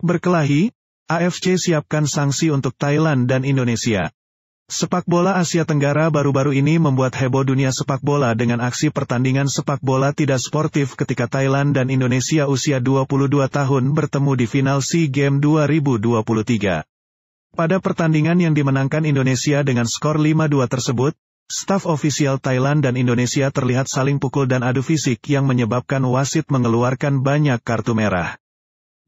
Berkelahi, AFC siapkan sanksi untuk Thailand dan Indonesia. Sepak bola Asia Tenggara baru-baru ini membuat heboh dunia sepak bola dengan aksi pertandingan sepak bola tidak sportif ketika Thailand dan Indonesia usia 22 tahun bertemu di final SEA Games 2023. Pada pertandingan yang dimenangkan Indonesia dengan skor 5-2 tersebut, staf ofisial Thailand dan Indonesia terlihat saling pukul dan adu fisik yang menyebabkan wasit mengeluarkan banyak kartu merah.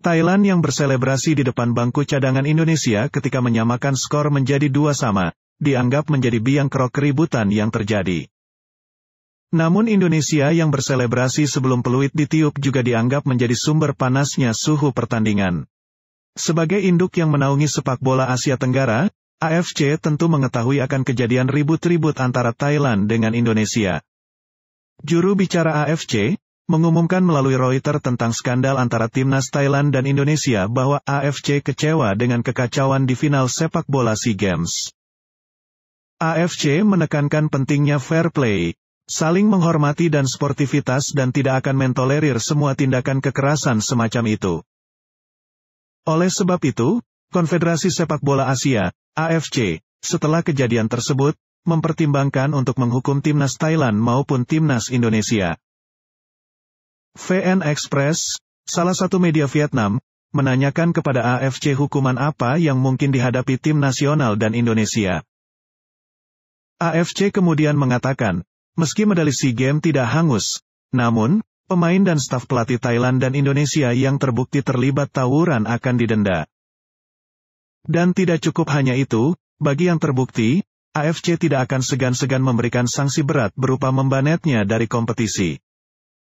Thailand yang berselebrasi di depan bangku cadangan Indonesia ketika menyamakan skor menjadi dua sama, dianggap menjadi biang kerok keributan yang terjadi. Namun Indonesia yang berselebrasi sebelum peluit ditiup juga dianggap menjadi sumber panasnya suhu pertandingan. Sebagai induk yang menaungi sepak bola Asia Tenggara, AFC tentu mengetahui akan kejadian ribut-ribut antara Thailand dengan Indonesia. Juru bicara AFC, mengumumkan melalui Reuters tentang skandal antara timnas Thailand dan Indonesia bahwa AFC kecewa dengan kekacauan di final sepak bola SEA Games. AFC menekankan pentingnya fair play, saling menghormati dan sportivitas dan tidak akan mentolerir semua tindakan kekerasan semacam itu. Oleh sebab itu, Konfederasi Sepak Bola Asia, AFC, setelah kejadian tersebut, mempertimbangkan untuk menghukum timnas Thailand maupun timnas Indonesia. VN Express, salah satu media Vietnam, menanyakan kepada AFC hukuman apa yang mungkin dihadapi tim nasional dan Indonesia. AFC kemudian mengatakan, meski medali SEA Games tidak hangus, namun, pemain dan staf pelatih Thailand dan Indonesia yang terbukti terlibat tawuran akan didenda. Dan tidak cukup hanya itu, bagi yang terbukti, AFC tidak akan segan-segan memberikan sanksi berat berupa membanetnya dari kompetisi.